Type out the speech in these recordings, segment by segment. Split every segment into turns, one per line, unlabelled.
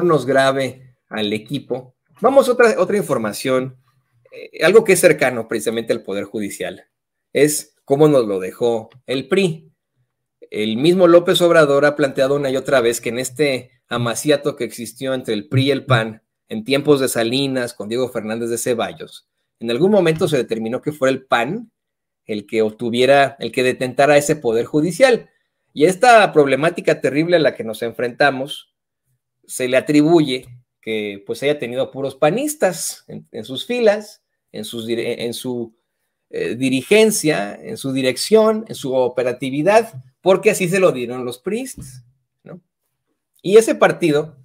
nos grave al equipo. Vamos a otra, otra información, eh, algo que es cercano precisamente al Poder Judicial, es cómo nos lo dejó el PRI. El mismo López Obrador ha planteado una y otra vez que en este amaciato que existió entre el PRI y el PAN, en tiempos de Salinas, con Diego Fernández de Ceballos, en algún momento se determinó que fuera el PAN el que obtuviera, el que detentara ese poder judicial. Y esta problemática terrible a la que nos enfrentamos, se le atribuye que pues haya tenido puros panistas en, sus filas, en, sus, en su eh, dirigencia, en su dirección, en su operatividad, porque así se lo dieron los priests ¿no? Y ese partido,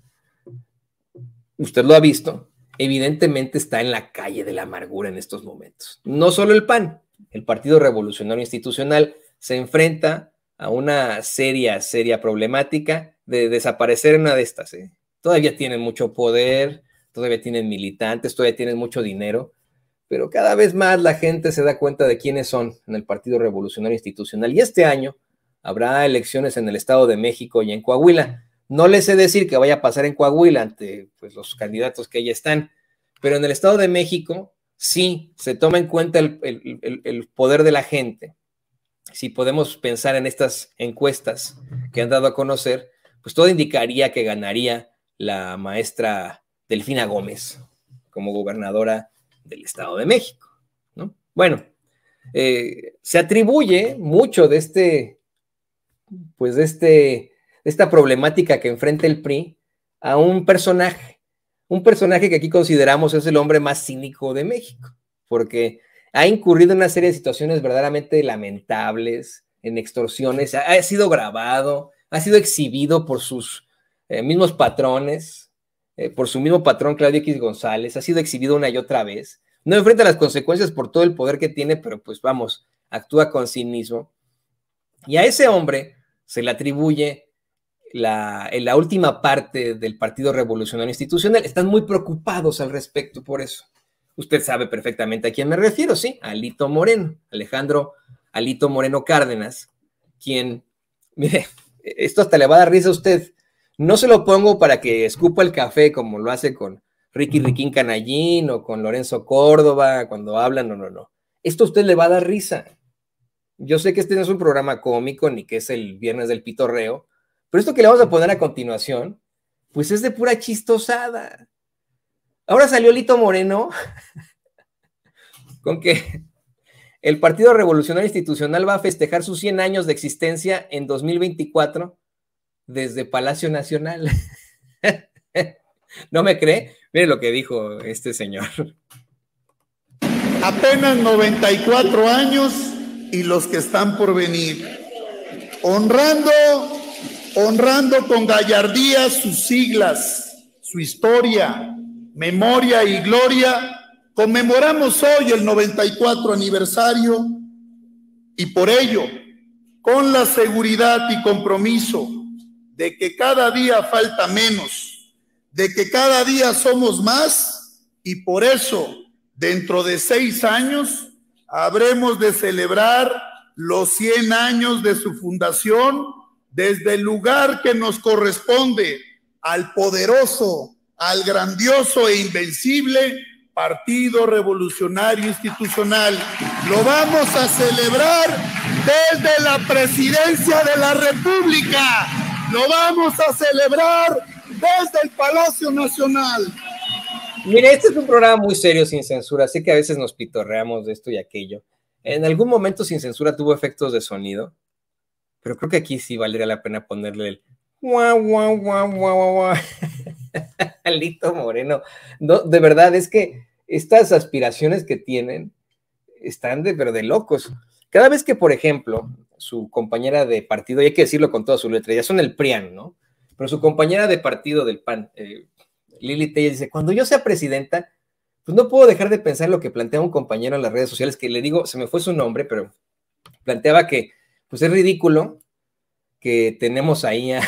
usted lo ha visto, evidentemente está en la calle de la amargura en estos momentos. No solo el PAN, el Partido Revolucionario Institucional se enfrenta a una seria, seria problemática de desaparecer en una de estas. ¿eh? Todavía tienen mucho poder, todavía tienen militantes, todavía tienen mucho dinero, pero cada vez más la gente se da cuenta de quiénes son en el Partido Revolucionario Institucional. Y este año habrá elecciones en el Estado de México y en Coahuila. No les sé decir que vaya a pasar en Coahuila ante pues, los candidatos que ahí están, pero en el Estado de México sí se toma en cuenta el, poder de la gente. Si podemos pensar en estas encuestas que han dado a conocer, pues todo indicaría que ganaría la maestra Delfina Gómez como gobernadora del Estado de México. ¿no? Bueno, eh, se atribuye mucho de este, pues de este, esta problemática que enfrenta el PRI a un personaje, un personaje que aquí consideramos es el hombre más cínico de México, porque ha incurrido en una serie de situaciones verdaderamente lamentables, en extorsiones, ha sido grabado, ha sido exhibido por sus eh, mismos patrones, eh, por su mismo patrón Claudio X González, ha sido exhibido una y otra vez. No enfrenta las consecuencias por todo el poder que tiene, pero pues vamos, actúa con cinismo. Y a ese hombre se le atribuye la, la última parte del Partido Revolucionario Institucional. Están muy preocupados al respecto por eso. Usted sabe perfectamente a quién me refiero, sí, Alito Moreno, Alejandro Alito Moreno Cárdenas, quien, mire, esto hasta le va a dar risa a usted. No se lo pongo para que escupa el café como lo hace con Ricky Riquín Canallín o con Lorenzo Córdoba cuando hablan, no, no, no. Esto a usted le va a dar risa. Yo sé que este no es un programa cómico ni que es el viernes del pitorreo, pero esto que le vamos a poner a continuación, pues es de pura chistosada. Ahora salió Lito Moreno con que el Partido Revolucionario Institucional va a festejar sus 100 años de existencia en 2024 desde Palacio Nacional. ¿No me cree? Mire lo que dijo este señor.
Apenas 94 años y los que están por venir. Honrando, honrando con gallardía sus siglas, su historia, memoria y gloria Conmemoramos hoy el 94 aniversario y por ello, con la seguridad y compromiso de que cada día falta menos, de que cada día somos más y por eso dentro de seis años habremos de celebrar los 100 años de su fundación desde el lugar que nos corresponde al poderoso, al grandioso e invencible Partido Revolucionario Institucional. Lo vamos a celebrar desde la presidencia de la República. Lo vamos a celebrar desde el Palacio Nacional.
Mire, este es un programa muy serio sin censura, así que a veces nos pitorreamos de esto y aquello. En algún momento sin censura tuvo efectos de sonido, pero creo que aquí sí valdría la pena ponerle el guau, guau, guau, guau, guau. Lito Moreno. No, de verdad, es que estas aspiraciones que tienen están de, pero locos. Cada vez que, por ejemplo, su compañera de partido, y hay que decirlo con toda su letra, ya son el PRIAN, ¿no? Pero su compañera de partido del PAN, eh, Lili dice, cuando yo sea presidenta, pues no puedo dejar de pensar lo que plantea un compañero en las redes sociales, que le digo, se me fue su nombre, pero planteaba que, pues es ridículo que tenemos ahí a,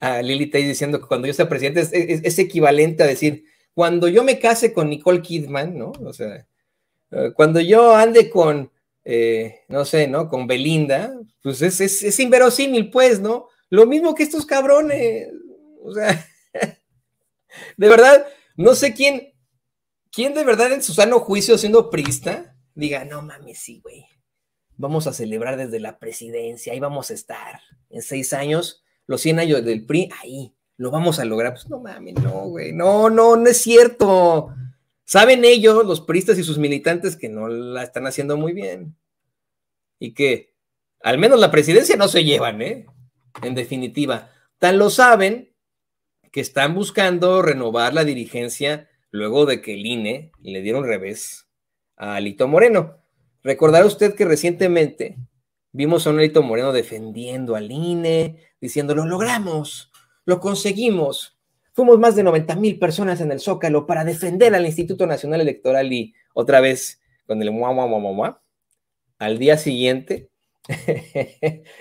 Lili diciendo que cuando yo sea presidenta es equivalente a decir, cuando yo me case con Nicole Kidman, ¿no? O sea, eh, cuando yo ande con, eh, no sé, ¿no? Con Belinda, pues es, inverosímil, pues, ¿no? Lo mismo que estos cabrones. O sea, de verdad, no sé quién, quién de verdad en su sano juicio siendo prista diga, no mames, sí, güey. Vamos a celebrar desde la presidencia, ahí vamos a estar. En seis años, los 100 años del PRI, ahí lo vamos a lograr. Pues no mames, no, güey, no, no, no es cierto. Saben ellos, los puristas y sus militantes, que no la están haciendo muy bien. Y que al menos la presidencia no se llevan, ¿eh? En definitiva, tan lo saben que están buscando renovar la dirigencia luego de que el INE le dieron revés a Alito Moreno. Recordará usted que recientemente vimos a un Alito Moreno defendiendo al INE, diciendo, lo logramos, lo conseguimos. Fuimos más de 90 mil personas en el Zócalo para defender al Instituto Nacional Electoral y otra vez con el mua, mua, mua, mua, Al día siguiente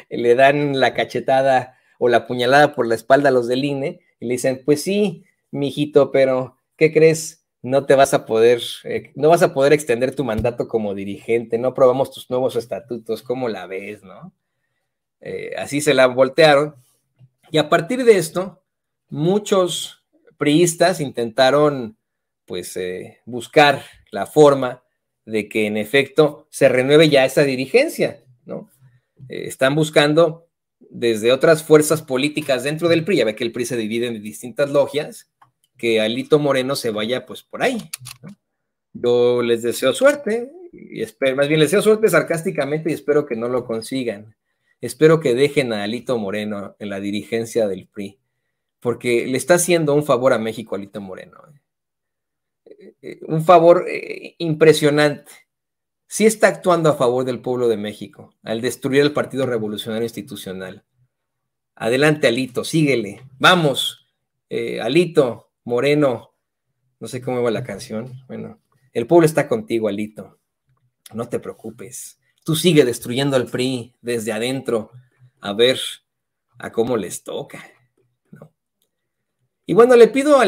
le dan la cachetada o la puñalada por la espalda a los del INE y le dicen, pues sí, mijito, pero ¿qué crees? No te vas a poder, eh, no vas a poder extender tu mandato como dirigente, no aprobamos tus nuevos estatutos, ¿cómo la ves, no? Eh, así se la voltearon y a partir de esto, muchos priistas intentaron pues eh, buscar la forma de que en efecto se renueve ya esa dirigencia, ¿no? Eh, están buscando desde otras fuerzas políticas dentro del PRI, ya ve que el PRI se divide en distintas logias, que Alito Moreno se vaya pues por ahí. ¿no? Yo les deseo suerte, y espero, más bien les deseo suerte sarcásticamente y espero que no lo consigan. Espero que dejen a Alito Moreno en la dirigencia del PRI, porque le está haciendo un favor a México Alito Moreno. Eh. Eh, eh, un favor impresionante. Sí está actuando a favor del pueblo de México al destruir el Partido Revolucionario Institucional. Adelante, Alito, síguele. Vamos, Alito, Moreno, no sé cómo va la canción. Bueno, el pueblo está contigo, Alito. No te preocupes sigue destruyendo al PRI desde adentro,
a ver a cómo les toca. Y bueno, le pido a.